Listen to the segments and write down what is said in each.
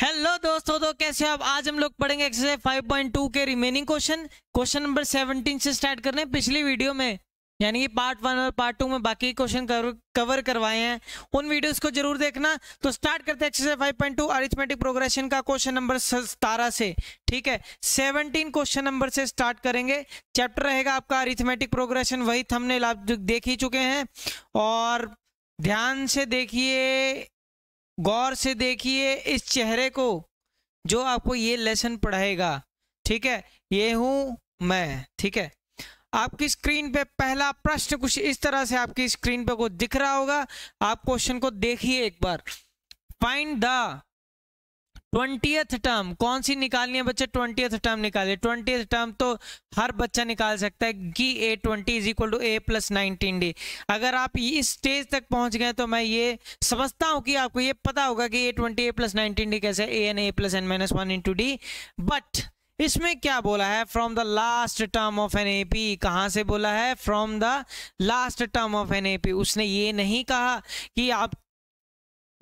hello दोस्तों तो कैसे आप आज हम लोग पढ़ेंगे एक्सरसाइज 5.2 के रिमेनिंग क्वेश्चन क्वेश्चन नंबर 17 से स्टार्ट कर रहे हैं पिछली वीडियो में यानी कि पार्ट वन और पार्ट टू में बाकी क्वेश्चन कवर करवाए हैं उन वीडियोस को जरूर देखना तो स्टार्ट करते हैं एक्सरसाइज 5.2 टू अरिथमेटिक प्रोग्रेशन का क्वेश्चन नंबर सतारह से ठीक है 17 क्वेश्चन नंबर से स्टार्ट करेंगे चैप्टर रहेगा आपका अरिथमेटिक प्रोग्रेशन वही थमने देख ही चुके हैं और ध्यान से देखिए गौर से देखिए इस चेहरे को जो आपको ये लेसन पढ़ाएगा ठीक है ये हूं मैं ठीक है आपकी स्क्रीन पे पहला प्रश्न कुछ इस तरह से आपकी स्क्रीन पे को दिख रहा होगा आप क्वेश्चन को देखिए एक बार फाइंड द ट्वेंटी टर्म कौन सी निकालनी है बच्चे ट्वेंटी टर्म निकाले ट्वेंटी टर्म तो हर बच्चा निकाल सकता है कि a twenty is equal to a plus nineteen d अगर आप इस स्टेज तक पहुंच गए तो मैं ये समझता हूं कि आपको ये पता होगा कि a twenty a plus nineteen d कैसे a n a plus n minus one into d but इसमें क्या बोला है from the last term of an A P कहाँ से बोला है from the last term of an A P उसने ये नहीं कहा कि आप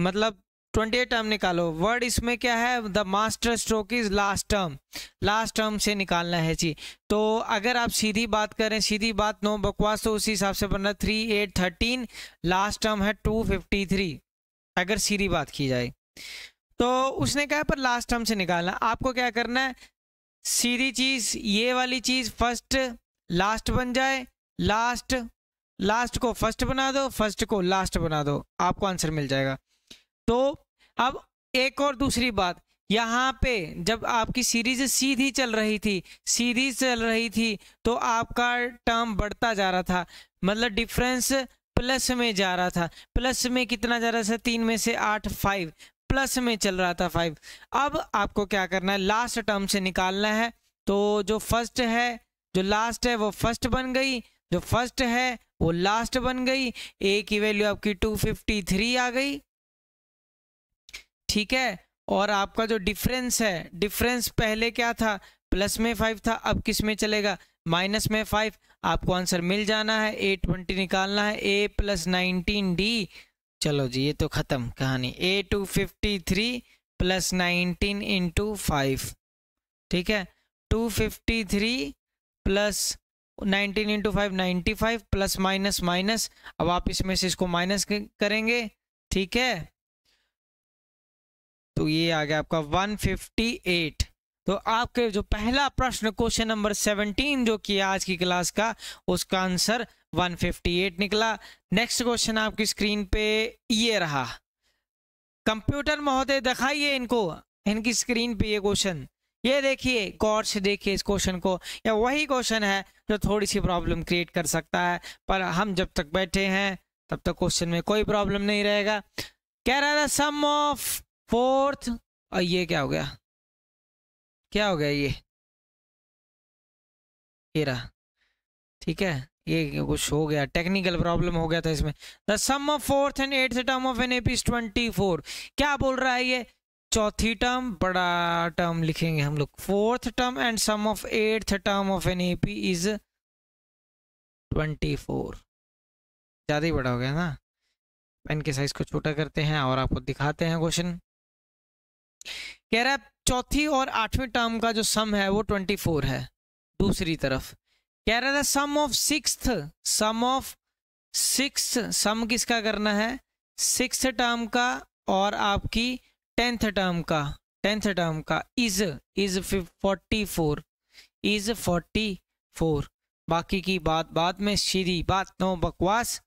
मतलब ट्वेंटी टर्म निकालो वर्ड इसमें क्या है the master stroke is last term last term से निकालना है जी तो अगर आप सीधी बात करें सीधी बात नो बकवास तो उसी हिसाब से बनना three eight thirteen last term है टू फिफ्टी थ्री अगर सीधी बात की जाए तो उसने कहा पर लास्ट टर्म से निकालना आपको क्या करना है सीधी चीज़ ये वाली चीज़ फर्स्ट लास्ट बन जाए लास्ट लास्ट को फर्स्ट बना दो फर्स्ट को लास्ट बना दो आपको आंसर मिल जाएगा तो अब एक और दूसरी बात यहाँ पे जब आपकी सीरीज सीधी चल रही थी सीधी चल रही थी तो आपका टर्म बढ़ता जा रहा था मतलब डिफरेंस प्लस में जा रहा था प्लस में कितना जा रहा था तीन में से आठ फाइव प्लस में चल रहा था फाइव अब आपको क्या करना है लास्ट टर्म से निकालना है तो जो फर्स्ट है जो लास्ट है वो फर्स्ट बन गई जो फर्स्ट है वो लास्ट बन गई ए की वैल्यू आपकी टू फिफ्टी थ्री आ गई ठीक है और आपका जो डिफरेंस है डिफरेंस पहले क्या था प्लस में फाइव था अब किस में चलेगा माइनस में फाइव आपको आंसर मिल जाना है ए ट्वेंटी निकालना है ए प्लस नाइनटीन डी चलो जी ये तो ख़त्म कहानी a two fifty three plus nineteen into five ठीक है two fifty three plus nineteen into five ninety five plus minus minus अब आप इसमें से इसको माइनस करेंगे ठीक है तो ये आ गया आपका 158 तो आपके जो पहला प्रश्न क्वेश्चन नंबर 17 जो कि आज की क्लास का उसका आंसर 158 निकला नेक्स्ट क्वेश्चन आपकी स्क्रीन पे ये रहा कंप्यूटर महोदय दिखाइए इनको इनकी स्क्रीन पे ये क्वेश्चन ये देखिए गौर से देखिए इस क्वेश्चन को या वही क्वेश्चन है जो थोड़ी सी प्रॉब्लम क्रिएट कर सकता है पर हम जब तक बैठे हैं तब तक क्वेश्चन में कोई प्रॉब्लम नहीं रहेगा कह रहा था सम ऑफ फोर्थ और ये क्या हो गया क्या हो गया ये ये रहा ठीक है ये कुछ हो गया टेक्निकल प्रॉब्लम हो गया था इसमें the sum of fourth and eighth term of an AP twenty four क्या बोल रहा है ये चौथी टर्म बड़ा टर्म लिखेंगे हम लोग fourth term and sum of eighth term of an AP is twenty four ज़्यादा ही बड़ा हो गया ना पेन के साइज को छोटा करते हैं और आपको दिखाते हैं क्वेश्चन कह रहा है चौथी और आठवीं टर्म का जो सम है वो ट्वेंटी फोर है दूसरी तरफ कह रहा था sum of six sum of six sum किसका करना है सिक्स टर्म का और आपकी टेंथ टर्म का टेंथ टर्म का is is forty four is forty four बाकी की बात बाद में सीधी बात नो बकवास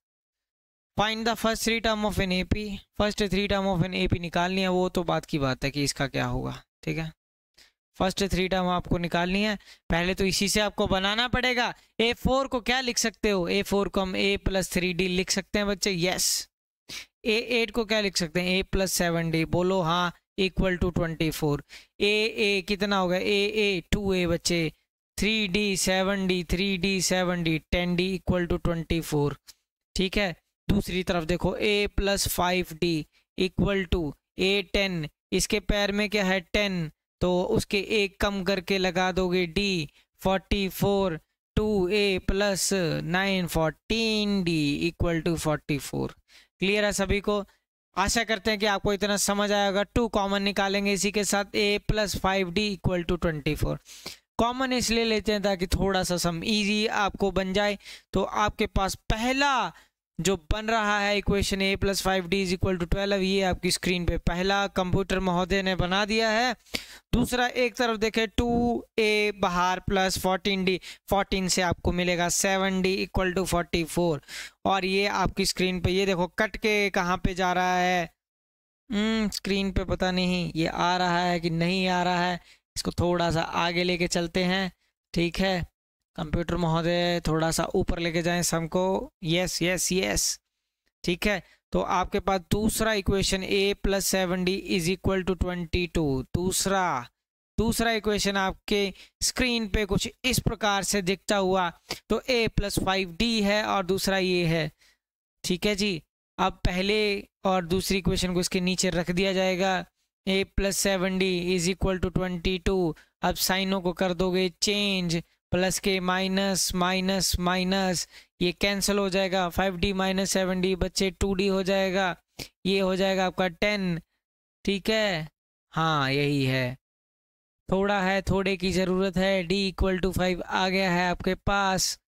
find the first three term of an AP first three term of an AP निकालनी है वो तो बात की बात है कि इसका क्या होगा ठीक है फर्स्ट थ्री टर्म आपको निकालनी है पहले तो इसी से आपको बनाना पड़ेगा ए फोर को क्या लिख सकते हो ए फोर को हम ए प्लस थ्री डी लिख सकते हैं बच्चे यस ए एट को क्या लिख सकते हैं ए प्लस सेवन डी बोलो हाँ equal to twenty four a a कितना होगा ए ए टू ए बच्चे three d seven d three d seven d ten d equal to twenty four ठीक है दूसरी तरफ देखो a plus five d equal to a ten इसके पैर में क्या है टेन तो उसके एक कम करके लगा दोगे d forty four two a plus nine fourteen d equal to forty four clear है सभी को आशा करते हैं कि आपको इतना समझ आएगा टू कॉमन निकालेंगे इसी के साथ a plus five d equal to twenty four common इसलिए लेते हैं ताकि थोड़ा सा सम इजी आपको बन जाए तो आपके पास पहला जो बन रहा है equation a plus five d is equal to twelve ये आपकी स्क्रीन पे पहला कंप्यूटर महोदय ने बना दिया है दूसरा एक तरफ देखें टू ए बाहर प्लस फोर्टीन डी फोर्टीन से आपको मिलेगा seven d equal to forty four और ये आपकी स्क्रीन पे ये देखो कट के कहाँ पे जा रहा है स्क्रीन हम्म, पे पता नहीं ये आ रहा है कि नहीं आ रहा है इसको थोड़ा सा आगे लेके चलते हैं ठीक है कंप्यूटर महोदय थोड़ा सा ऊपर लेके जाएं सम को यस यस यस ठीक है तो आपके पास दूसरा equation a plus seven d is equal to twenty two दूसरा दूसरा इक्वेशन आपके स्क्रीन पे कुछ इस प्रकार से दिखता हुआ तो ए प्लस फाइव डी है और दूसरा ये है ठीक है जी अब पहले और दूसरी इक्वेशन को इसके नीचे रख दिया जाएगा a plus seven d is equal to twenty two अब साइनों को कर दोगे चेंज प्लस के माइनस माइनस माइनस ये कैंसिल हो जाएगा five d minus seven d बच्चे टू डी हो जाएगा ये हो जाएगा आपका टेन ठीक है हाँ यही है थोड़ा है थोड़े की ज़रूरत है डी इक्वल टू फाइव आ गया है आपके पास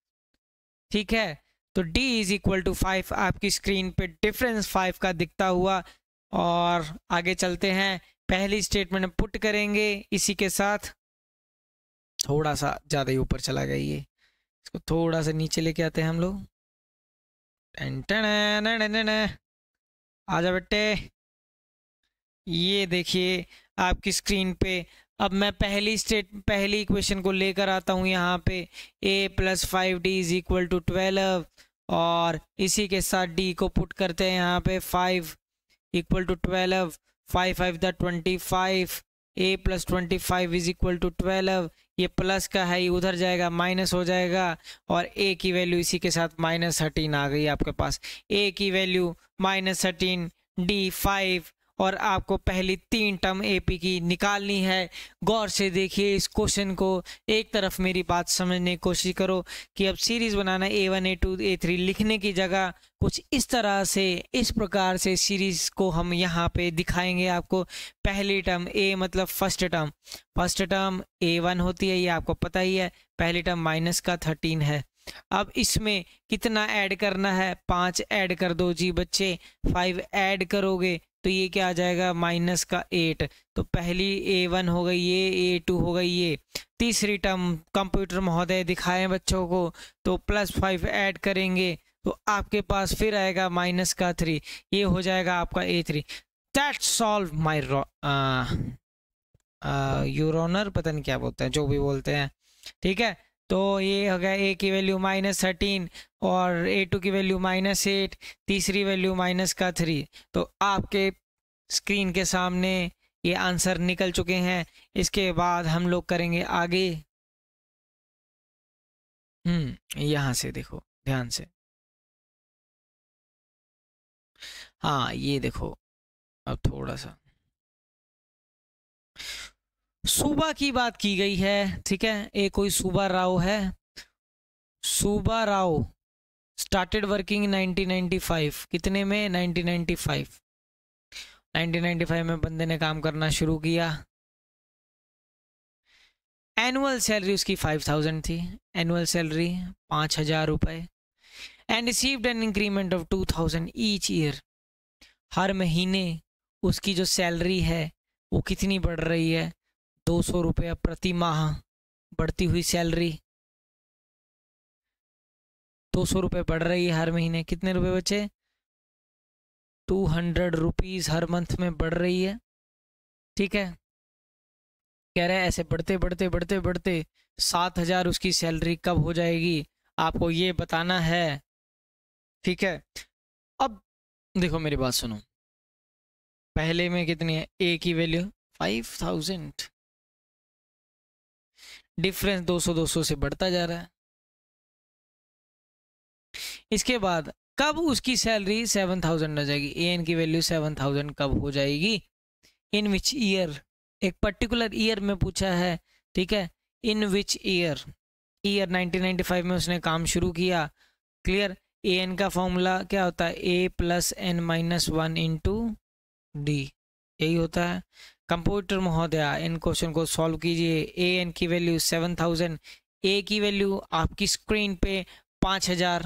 ठीक है तो d is equal to five आपकी स्क्रीन पे डिफरेंस फाइव का दिखता हुआ और आगे चलते हैं पहली स्टेटमेंट पुट करेंगे इसी के साथ थोड़ा सा ज़्यादा ही ऊपर चला गया ये इसको थोड़ा सा नीचे लेके आते हैं हम लोग आ जा बेटे ये देखिए आपकी स्क्रीन पे अब मैं पहली स्टेट पहली इक्वेशन को लेकर आता हूँ यहाँ पे a plus five d is equal to twelve और इसी के साथ डी को पुट करते हैं यहाँ पे five equal to twelve five five the twenty five a plus twenty five is equal to twelve ये प्लस का है ये उधर जाएगा माइनस हो जाएगा और ए की वैल्यू इसी के साथ माइनस थर्टीन आ गई आपके पास ए की value minus thirteen d five और आपको पहली तीन टर्म एपी की निकालनी है गौर से देखिए इस क्वेश्चन को एक तरफ मेरी बात समझने की कोशिश करो कि अब सीरीज़ बनाना a one a two a three लिखने की जगह कुछ इस तरह से इस प्रकार से सीरीज़ को हम यहाँ पे दिखाएंगे आपको पहली टर्म ए मतलब first term first term a one होती है ये आपको पता ही है पहली टर्म माइनस का थर्टीन है अब इसमें कितना ऐड करना है पाँच ऐड कर दो जी बच्चे फाइव ऐड करोगे तो ये क्या आ जाएगा माइनस का एट तो पहली ए वन हो गई ये ए टू हो गई ये तीसरी टर्म कंप्यूटर महोदय दिखाएं बच्चों को तो प्लस फाइव ऐड करेंगे तो आपके पास फिर आएगा माइनस का थ्री ये हो जाएगा आपका a three that solve my यूरोनर पता नहीं क्या बोलते हैं जो भी बोलते हैं ठीक है तो ये हो गया ए की वैल्यू माइनस थर्टीन और ए टू की वैल्यू माइनस एट तीसरी वैल्यू माइनस का थ्री तो आपके स्क्रीन के सामने ये आंसर निकल चुके हैं इसके बाद हम लोग करेंगे आगे हम्म यहाँ से देखो ध्यान से हाँ ये देखो अब थोड़ा सा सूबा की बात की गई है ठीक है ये कोई सूबा राव है सूबा राव स्टार्टेड वर्किंग 1995 कितने में 1995 1995 में बंदे ने काम करना शुरू किया एनुअल सैलरी उसकी 5000 थी एनुअल सैलरी पाँच हजार रुपये and received an increment of 2000 each year हर महीने उसकी जो सैलरी है वो कितनी बढ़ रही है दो सौ रुपया प्रति माह बढ़ती हुई सैलरी दो सौ रुपये बढ़ रही है हर महीने कितने रुपए बचे टू हंड्रेड रुपीज़ हर मंथ में बढ़ रही है ठीक है कह रहे हैं ऐसे बढ़ते बढ़ते बढ़ते बढ़ते सात हज़ार उसकी सैलरी कब हो जाएगी आपको ये बताना है ठीक है अब देखो मेरी बात सुनो पहले में कितनी है ए की वैल्यू फाइव थाउजेंड डिफरेंस 200 200 से बढ़ता जा रहा है इसके बाद कब उसकी सैलरी 7000 हो जाएगी ए की वैल्यू 7000 कब हो जाएगी इन विच ईयर एक पर्टिकुलर ईयर में पूछा है ठीक है इन विच ईयर ईयर 1995 में उसने काम शुरू किया क्लियर ए का फॉर्मूला क्या होता है a plus n minus one into d यही होता है कंप्यूटर महोदया इन क्वेश्चन को सॉल्व कीजिए ए एन की वैल्यू सेवन थाउजेंड ए की वैल्यू आपकी स्क्रीन पे पाँच हज़ार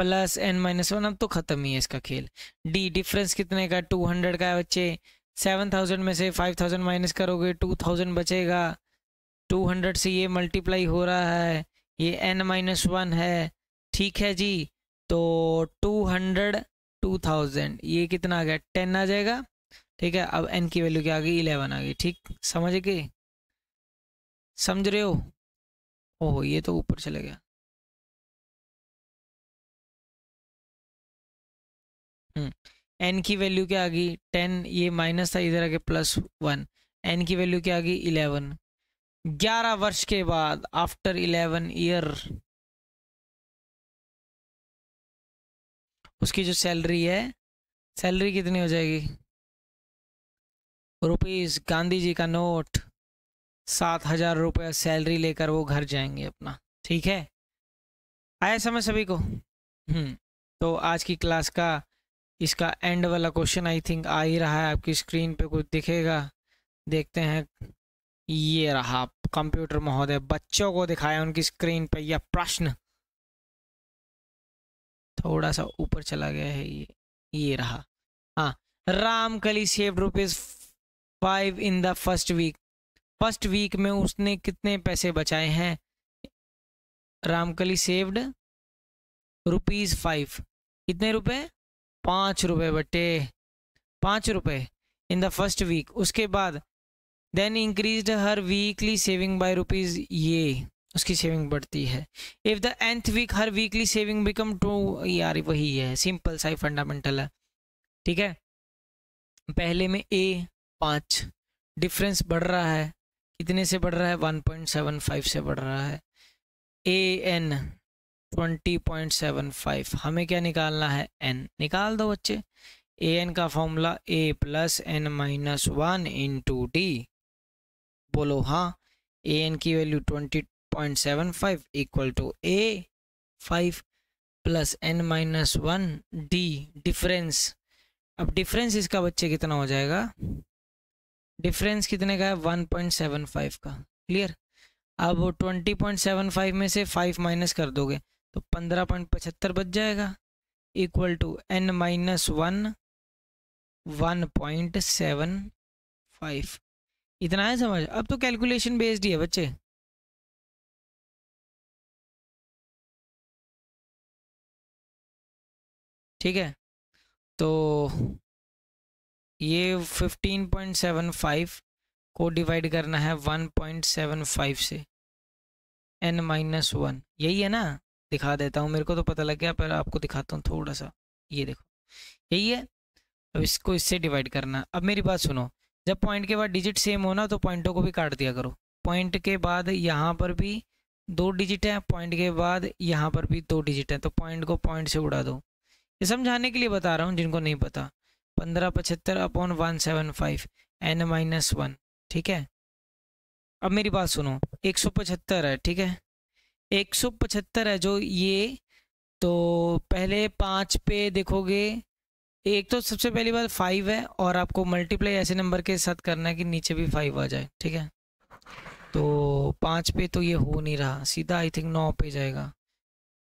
प्लस एन माइनस वन अब तो ख़त्म ही है इसका खेल डी डिफरेंस कितने का टू हंड्रेड का है बच्चे सेवन थाउजेंड में से फाइव थाउजेंड माइनस करोगे टू थाउजेंड बचेगा टू हंड्रेड से ये मल्टीप्लाई हो रहा है ये एन माइनस वन है ठीक है जी तो टू हंड्रेड टू थाउजेंड ये कितना आ गया टेन आ जाएगा ठीक है अब एन की वैल्यू क्या आ गई इलेवन आ गई ठीक समझ गए समझ रहे हो ओहो ये तो ऊपर चले गया एन हम्म, की वैल्यू क्या आ गई टेन ये माइनस था इधर आगे प्लस वन एन की वैल्यू क्या आ गई इलेवन ग्यारह वर्ष के बाद आफ्टर इलेवन ईयर उसकी जो सैलरी है सैलरी कितनी हो जाएगी रुपीज़ गांधी जी का नोट सात हज़ार रुपये सैलरी लेकर वो घर जाएंगे अपना ठीक है आया समझ सभी को हम्म, तो आज की क्लास का इसका एंड वाला क्वेश्चन आई थिंक आ ही रहा है आपकी स्क्रीन पे कुछ दिखेगा देखते हैं ये रहा कंप्यूटर महोदय बच्चों को दिखाया उनकी स्क्रीन पे यह प्रश्न थोड़ा सा ऊपर चला गया है ये ये रहा हाँ Ramkali save rupees five in the first week first week में उसने कितने पैसे बचाए हैं रामकली सेव्ड रुपीज़ फाइव कितने रुपए पाँच रुपए बटे पाँच रुपए इन द फर्स्ट वीक उसके बाद देन इंक्रीज हर वीकली सेविंग बाय रुपीज़ ये उसकी सेविंग बढ़ती है इफ़ द एंथ वीक हर वीकली सेविंग बिकम टू यार वही है सिंपल सा ही फंडामेंटल है ठीक है पहले में ए पाँच डिफरेंस बढ़ रहा है कितने से बढ़ रहा है 1.75 से बढ़ रहा है ए एन फाइव हमें क्या निकालना है एन निकाल दो बच्चे ए एन का formula a plus n minus one into d बोलो हाँ ए एन की value 20.75 equal to a five plus n minus one d difference अब डिफरेंस इसका बच्चे कितना हो जाएगा डिफरेंस कितने का है 1.75 का क्लियर अब 20.75 में से 5 माइनस कर दोगे तो 15.75 बच जाएगा equal to n minus one one point seven five इतना है समझ अब तो कैलकुलेशन बेस्ड ही है बच्चे ठीक है तो ये 15.75 को डिवाइड करना है 1.75 से एन माइनस वन यही है ना दिखा देता हूँ मेरे को तो पता लग गया पर आपको दिखाता हूँ थोड़ा सा ये देखो यही है अब इसको इससे डिवाइड करना अब मेरी बात सुनो जब पॉइंट के बाद डिजिट सेम हो ना तो पॉइंटों को भी काट दिया करो पॉइंट के बाद यहाँ पर भी दो डिजिट हैं पॉइंट के बाद यहाँ पर भी दो डिजिट हैं तो पॉइंट को पॉइंट से उड़ा दो ये समझाने के लिए बता रहा हूँ जिनको नहीं पता पंद्रह पचहत्तर upon one seven five n minus one ठीक है अब मेरी बात सुनो एक सौ पचहत्तर है ठीक है एक सौ पचहत्तर है जो ये तो पहले पाँच पे देखोगे एक तो सबसे पहली बात फाइव है और आपको मल्टीप्लाई ऐसे नंबर के साथ करना है कि नीचे भी फाइव आ जाए ठीक है तो पाँच पे तो ये हो नहीं रहा सीधा आई थिंक नौ पे जाएगा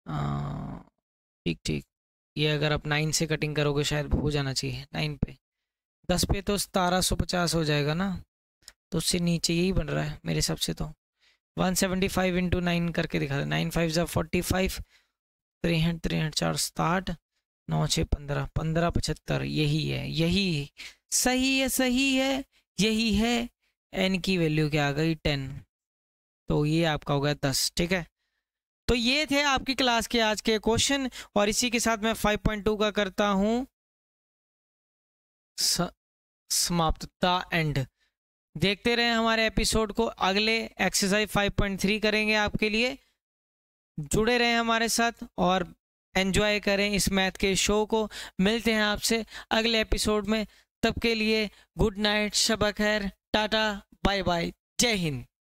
हाँ, ठीक ठीक ये अगर आप नाइन से कटिंग करोगे शायद हो जाना चाहिए नाइन पे दस पे तो सतारह सौ पचास हो जाएगा ना तो उससे नीचे यही बन रहा है मेरे हिसाब से तो one seventy five into nine करके दिखा दे नाइन फाइव जब फोर्टी फाइव त्रेहठ त्रेहठ चार साठ नौ छः पंद्रह पंद्रह पचहत्तर यही है यही है सही है सही है यही है एन की वैल्यू क्या आ गई टेन तो ये आपका हो गया दस ठीक है तो ये थे आपकी क्लास के आज के क्वेश्चन और इसी के साथ मैं 5.2 का करता समाप्त समाप्तता एंड देखते रहे हमारे एपिसोड को अगले एक्सरसाइज 5.3 करेंगे आपके लिए जुड़े रहें हमारे साथ और एंजॉय करें इस मैथ के शो को मिलते हैं आपसे अगले एपिसोड में तब के लिए गुड नाइट शबा खैर टाटा बाय बाय जय हिंद